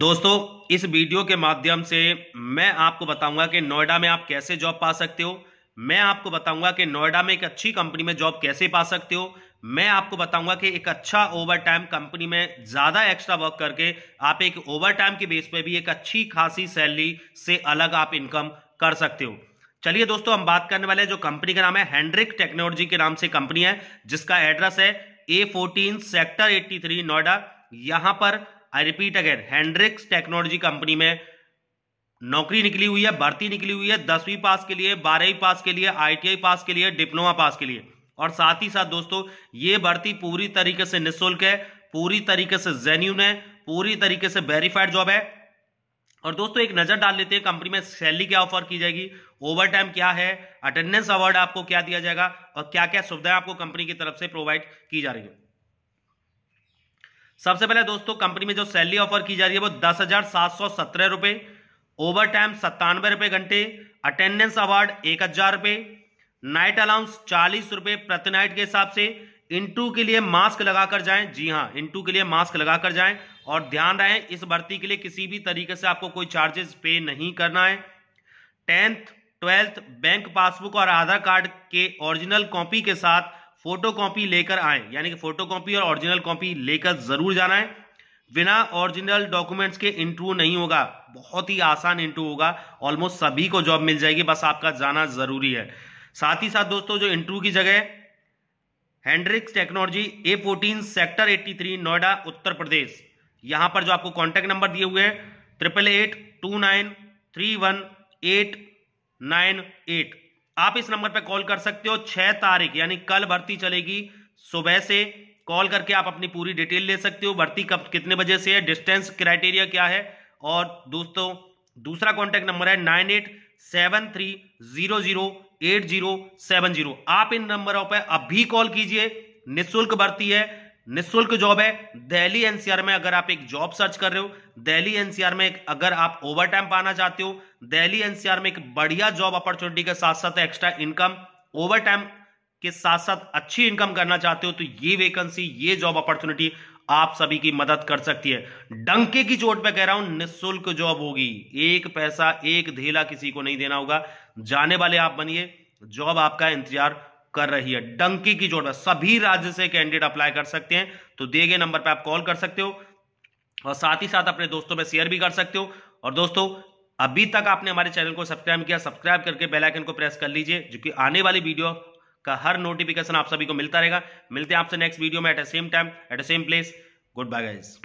दोस्तों इस वीडियो के माध्यम से मैं आपको बताऊंगा कि नोएडा में आप कैसे जॉब पा सकते हो मैं आपको बताऊंगा कि नोएडा में एक अच्छी कंपनी में जॉब कैसे पा सकते हो मैं आपको बताऊंगा कि एक अच्छा ओवर टाइम कंपनी में ज़्यादा एक्स्ट्रा वर्क करके आप एक ओवर टाइम के बेस पे भी एक अच्छी खासी सैलरी से अलग आप इनकम कर सकते हो चलिए दोस्तों हम बात करने वाले जो कंपनी का नाम है हैंड्रिक टेक्नोलॉजी के नाम से कंपनी है जिसका एड्रेस है A fourteen sector eighty three Noida यहां पर I repeat again Hendrix technology company में नौकरी निकली हुई है भर्ती निकली हुई है दसवीं पास के लिए बारहवीं पास के लिए आईटीआई पास के लिए डिप्लोमा पास के लिए और साथ ही साथ दोस्तों ये भर्ती पूरी तरीके से निःशुल्क है पूरी तरीके से जेन्यून है पूरी तरीके से वेरीफाइड जॉब है और दोस्तों एक नजर डाल लेते हैं कंपनी में सैलरी क्या ऑफर की जाएगी ओवर टाइम क्या है अटेंडेंस अवार्ड आपको क्या दिया जाएगा और क्या क्या सुविधाएं आपको कंपनी की तरफ से प्रोवाइड की जा रही है सबसे पहले दोस्तों कंपनी में जो सैलरी ऑफर की जा रही है वो दस हजार सात सौ सत्रह रुपए ओवर टाइम सत्तानवे रुपए घंटे अटेंडेंस अवार्ड एक हजार रुपए नाइट अलाउंस चालीस रुपए प्रति नाइट के हिसाब से इंटू के लिए मास्क लगाकर जाएं जी हाँ इंटू के लिए मास्क लगाकर जाएं और ध्यान रहे इस भर्ती के लिए किसी भी तरीके से आपको कोई चार्जेस पे नहीं करना है टेंथ ट्वेल्थ बैंक पासबुक और आधार कार्ड के ओरिजिनल कॉपी के साथ फोटो कॉपी लेकर आए यानी कि फोटो कॉपी और ओरिजिनल कॉपी लेकर जरूर जाना है बिना ओरिजिनल डॉक्यूमेंट्स के इंटरव्यू नहीं होगा बहुत ही आसान इंटरव्यू होगा ऑलमोस्ट सभी को जॉब मिल जाएगी बस आपका जाना जरूरी है साथ ही साथ दोस्तों जो इंटरव्यू की जगह Hendrix technology A fourteen sector eighty three Noida Uttar Pradesh यहां पर जो आपको कॉन्टेक्ट नंबर दिए हुए हैं triple eight two nine three one eight nine eight आप इस नंबर पर कॉल कर सकते हो छह तारीख यानी कल भर्ती चलेगी सुबह से कॉल करके आप अपनी पूरी डिटेल ले सकते हो भर्ती कब कितने बजे से है डिस्टेंस क्राइटेरिया क्या है और दोस्तों दूसरा कॉन्टेक्ट नंबर है nine eight seven three zero zero eight zero seven zero आप इन नंबरों पर अभी कॉल कीजिए निःशुल्क भर्ती है निःशुल्क जॉब है दिल्ली एनसीआर में अगर आप एक जॉब सर्च कर रहे हो दिल्ली एनसीआर में एक अगर आप ओवर टाइम पाना चाहते हो दिल्ली एनसीआर में एक बढ़िया जॉब अपॉर्चुनिटी के साथ साथ एक्स्ट्रा इनकम ओवर टाइम के साथ साथ अच्छी इनकम करना चाहते हो तो ये वेकेंसी ये जॉब अपॉर्चुनिटी आप सभी की मदद कर सकती है डंके की चोट पे कह रहा हूं निःशुल्क जॉब होगी एक पैसा एक धेला किसी को नहीं देना होगा जाने वाले आप बनिए जॉब आपका इंतजार कर रही है डंकी की जोड़ में सभी राज्य से कैंडिडेट अप्लाई कर सकते हैं तो दिए गए नंबर पर आप कॉल कर सकते हो और साथ ही साथ अपने दोस्तों में शेयर भी कर सकते हो और दोस्तों अभी तक आपने हमारे चैनल को सब्सक्राइब किया सब्सक्राइब करके बेल आइकन को प्रेस कर लीजिए जो कि आने वाली वीडियो का हर नोटिफिकेशन आप सभी को मिलता रहेगा मिलते हैं आपसे नेक्स्ट वीडियो में at a same time at a same place goodbye guys